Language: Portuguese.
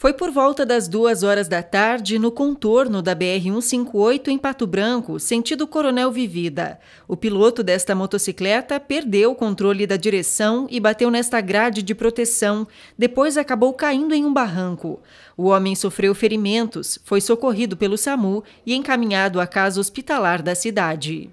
Foi por volta das duas horas da tarde, no contorno da BR-158 em Pato Branco, sentido Coronel Vivida. O piloto desta motocicleta perdeu o controle da direção e bateu nesta grade de proteção, depois acabou caindo em um barranco. O homem sofreu ferimentos, foi socorrido pelo SAMU e encaminhado à casa hospitalar da cidade.